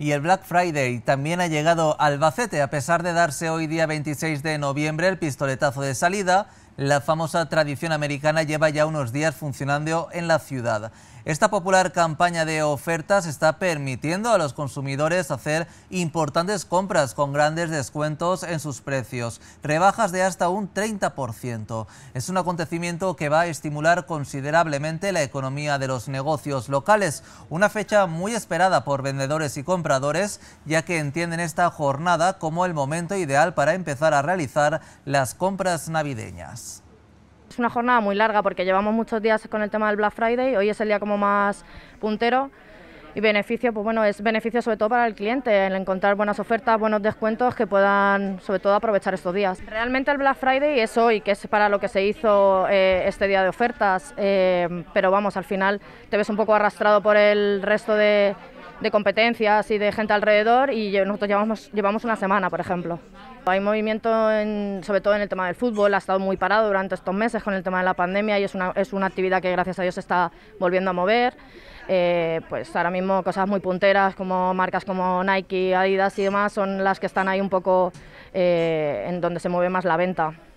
y el Black Friday también ha llegado a Albacete. A pesar de darse hoy día 26 de noviembre el pistoletazo de salida, la famosa tradición americana lleva ya unos días funcionando en la ciudad. Esta popular campaña de ofertas está permitiendo a los consumidores hacer importantes compras con grandes descuentos en sus precios, rebajas de hasta un 30%. Es un acontecimiento que va a estimular considerablemente la economía de los negocios locales, una fecha muy esperada por vendedores y compradores, ya que entienden esta jornada como el momento ideal para empezar a realizar las compras navideñas. Es una jornada muy larga porque llevamos muchos días con el tema del Black Friday, hoy es el día como más puntero y beneficio, pues bueno, es beneficio sobre todo para el cliente, el encontrar buenas ofertas, buenos descuentos que puedan sobre todo aprovechar estos días. Realmente el Black Friday es hoy, que es para lo que se hizo eh, este día de ofertas, eh, pero vamos, al final te ves un poco arrastrado por el resto de de competencias y de gente alrededor y nosotros llevamos, llevamos una semana, por ejemplo. Hay movimiento, sobre todo en el tema del fútbol, ha estado muy parado durante estos meses con el tema de la pandemia y es una, es una actividad que gracias a Dios se está volviendo a mover. Eh, pues ahora mismo cosas muy punteras como marcas como Nike, Adidas y demás son las que están ahí un poco eh, en donde se mueve más la venta.